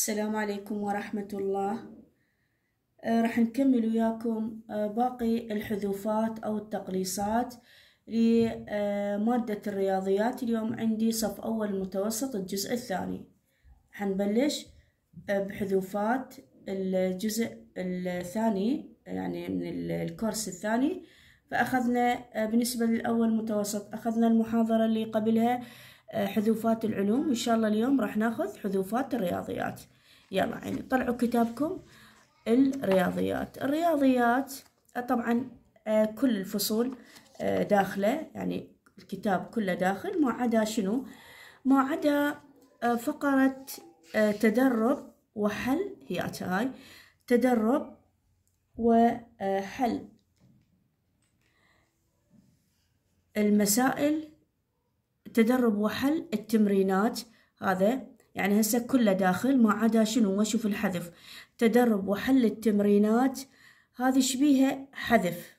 السلام عليكم ورحمة الله أه، راح نكمل وياكم أه، باقي الحذوفات أو التقليصات لمادة أه، الرياضيات اليوم عندي صف أول متوسط الجزء الثاني حنبلش بحذوفات الجزء الثاني يعني من الكورس الثاني فأخذنا بالنسبة للأول متوسط أخذنا المحاضرة اللي قبلها آه، حذوفات العلوم وإن شاء الله اليوم راح ناخذ حذوفات الرياضيات يلا عيني طلعوا كتابكم الرياضيات الرياضيات آه، طبعا آه، كل الفصول داخلة يعني الكتاب كله داخل ما عدا شنو ما عدا فقرة تدرب وحل هي هاي تدرب وحل المسائل تدرب وحل التمرينات هذا يعني هسه كله داخل ما عدا شنو وشوف الحذف تدرب وحل التمرينات هذه شبيهة حذف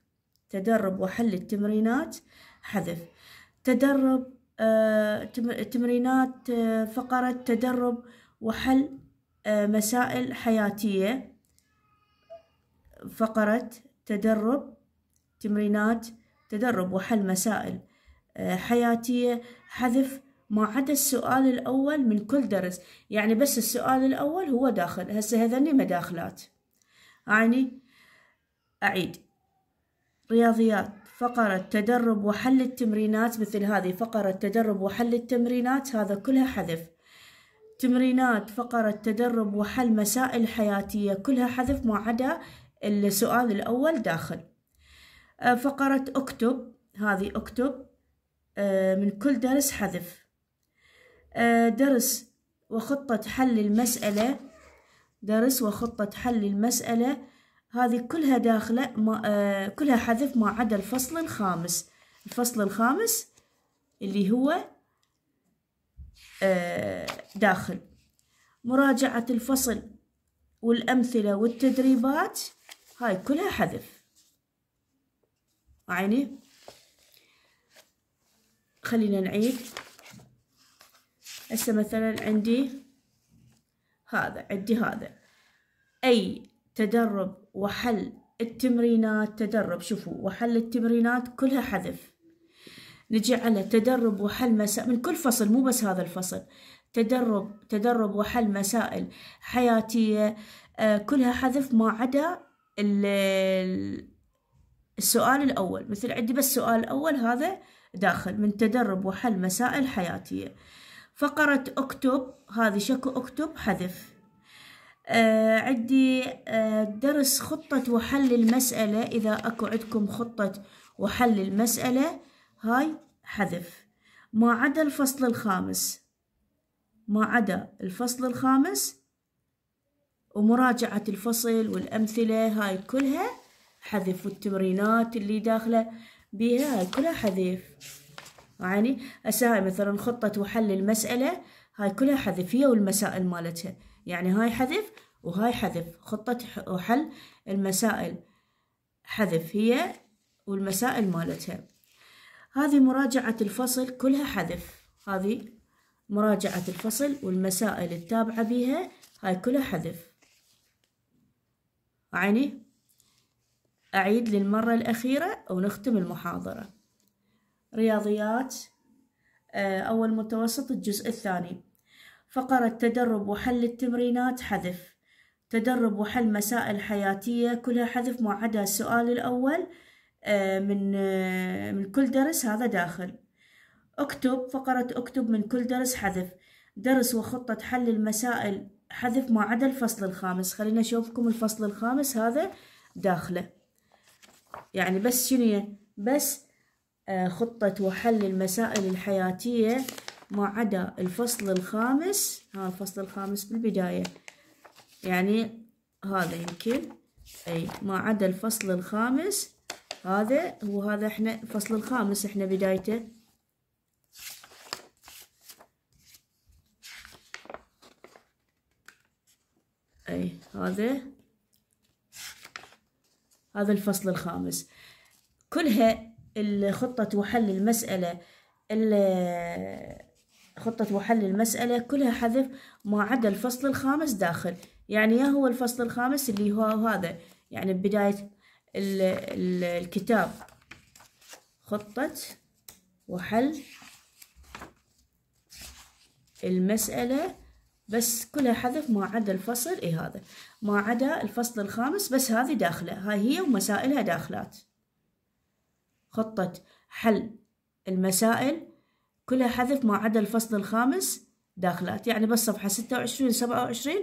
تدرب وحل التمرينات حذف تدرب آه تمرينات آه فقرة تدرب وحل آه مسائل حياتية فقرة تدرب تمرينات تدرب وحل مسائل حياتية حذف ما عدا السؤال الأول من كل درس يعني بس السؤال الأول هو داخل هسه هذني مداخلات يعني أعيد رياضيات فقرة تدرب وحل التمرينات مثل هذه فقرة تدرب وحل التمرينات هذا كلها حذف تمرينات فقرة تدرب وحل مسائل حياتية كلها حذف ما عدا السؤال الأول داخل أه، فقرة أكتب هذه أكتب آه، من كل درس حذف آه، درس وخطة حل المسألة درس وخطة حل المسألة هذه كلها داخلة ما آه، كلها حذف ما عدا الفصل الخامس الفصل الخامس اللي هو داخل مراجعة الفصل والأمثلة والتدريبات هاي كلها حذف عيني خلينا نعيد هسه مثلا عندي هذا عندي هذا أي تدرب وحل التمرينات تدرب شوفوا وحل التمرينات كلها حذف نجي على تدرب وحل مسائل من كل فصل مو بس هذا الفصل تدرب تدرب وحل مسائل حياتية آه، كلها حذف ما عدا السؤال الأول مثل عندي بس سؤال أول هذا داخل من تدرب وحل مسائل حياتية فقرة اكتب هذه شكو اكتب حذف آه عندي آه درس خطة وحل المسألة إذا أكو عندكم خطة وحل المسألة هاي حذف ما عدا الفصل الخامس ما عدا الفصل الخامس ومراجعة الفصل والأمثلة هاي كلها حذف والتمرينات اللي داخله بها كلها حذف يعني أساعي مثلا خطة وحل المسألة هاي كلها حذف هي والمسائل مالتها يعني هاي حذف وهاي حذف خطة وحل المسائل حذف هي والمسائل مالتها هذه مراجعة الفصل كلها حذف هذه مراجعة الفصل والمسائل التابعة بها هاي كلها حذف عيني أعيد للمرة الأخيرة ونختم المحاضرة رياضيات آه، أول متوسط الجزء الثاني فقرة تدرب وحل التمرينات حذف تدرب وحل مسائل حياتية كلها حذف ما عدا السؤال الأول آه، من آه، من كل درس هذا داخل اكتب فقرة اكتب من كل درس حذف درس وخطة حل المسائل حذف ما عدا الفصل الخامس خلينا نشوفكم الفصل الخامس هذا داخله يعني بس شنو بس آه، خطة وحل المسائل الحياتية ما عدا الفصل الخامس ها الفصل الخامس بالبداية يعني هذا يمكن أي ما عدا الفصل الخامس هذا هو هذا احنا الفصل الخامس احنا بدايته أي هذا هذا الفصل الخامس كلها خطة وحل المسألة خطة وحل المسألة كلها حذف ما عدا الفصل الخامس داخل يعني يا هو الفصل الخامس اللي هو هذا يعني بداية الكتاب خطة وحل المسألة بس كلها حذف ما عدا الفصل اي هذا ما عدا الفصل الخامس بس هذه داخلة هاي هي ومسائلها داخلات خطة حل المسائل كلها حذف ما عدا الفصل الخامس داخلات يعني بس صفحة ستة وعشرين سبعة وعشرين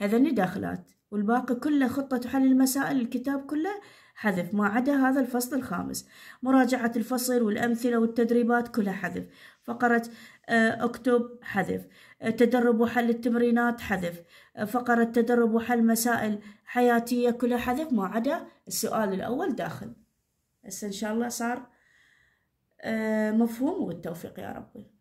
هذني داخلات والباقي كله خطة حل المسائل الكتاب كله حذف ما عدا هذا الفصل الخامس مراجعة الفصل والأمثلة والتدريبات كلها حذف فقرة آه، اكتب حذف آه، تدرب وحل التمرينات حذف آه، فقرة تدرب وحل مسائل حياتية كلها حذف ما عدا السؤال الأول داخل هسه إن شاء الله صار مفهوم والتوفيق يا ربي